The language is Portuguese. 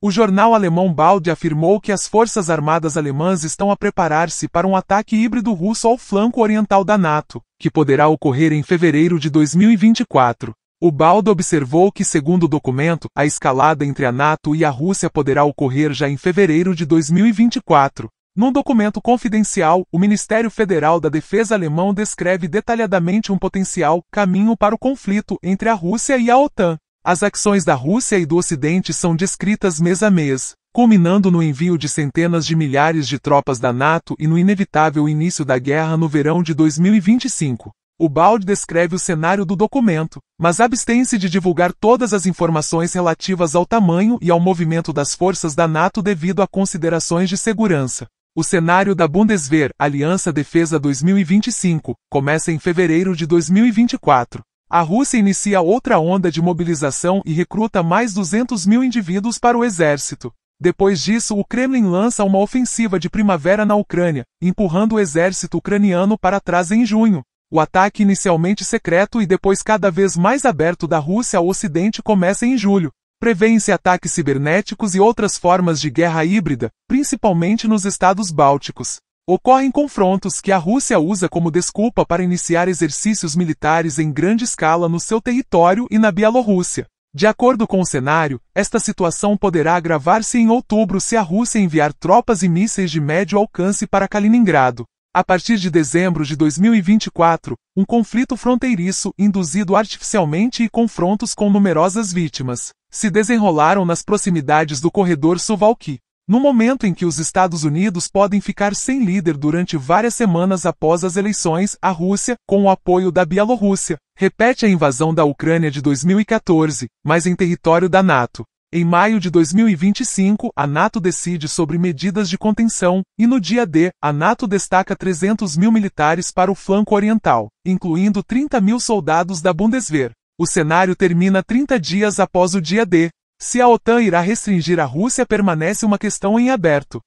O jornal alemão Balde afirmou que as forças armadas alemãs estão a preparar-se para um ataque híbrido russo ao flanco oriental da NATO, que poderá ocorrer em fevereiro de 2024. O Balde observou que, segundo o documento, a escalada entre a NATO e a Rússia poderá ocorrer já em fevereiro de 2024. Num documento confidencial, o Ministério Federal da Defesa alemão descreve detalhadamente um potencial caminho para o conflito entre a Rússia e a OTAN. As ações da Rússia e do Ocidente são descritas mês a mês, culminando no envio de centenas de milhares de tropas da NATO e no inevitável início da guerra no verão de 2025. O Balde descreve o cenário do documento, mas abstém-se de divulgar todas as informações relativas ao tamanho e ao movimento das forças da NATO devido a considerações de segurança. O cenário da Bundeswehr, Aliança Defesa 2025, começa em fevereiro de 2024. A Rússia inicia outra onda de mobilização e recruta mais 200 mil indivíduos para o exército. Depois disso, o Kremlin lança uma ofensiva de primavera na Ucrânia, empurrando o exército ucraniano para trás em junho. O ataque inicialmente secreto e depois cada vez mais aberto da Rússia ao Ocidente começa em julho. Prevêem-se ataques cibernéticos e outras formas de guerra híbrida, principalmente nos estados bálticos. Ocorrem confrontos que a Rússia usa como desculpa para iniciar exercícios militares em grande escala no seu território e na Bielorrússia. De acordo com o cenário, esta situação poderá agravar-se em outubro se a Rússia enviar tropas e mísseis de médio alcance para Kaliningrado. A partir de dezembro de 2024, um conflito fronteiriço induzido artificialmente e confrontos com numerosas vítimas se desenrolaram nas proximidades do corredor Suvalki. No momento em que os Estados Unidos podem ficar sem líder durante várias semanas após as eleições, a Rússia, com o apoio da Bielorrússia, repete a invasão da Ucrânia de 2014, mas em território da NATO. Em maio de 2025, a NATO decide sobre medidas de contenção, e no dia D, a NATO destaca 300 mil militares para o flanco oriental, incluindo 30 mil soldados da Bundeswehr. O cenário termina 30 dias após o dia D, se a OTAN irá restringir a Rússia permanece uma questão em aberto.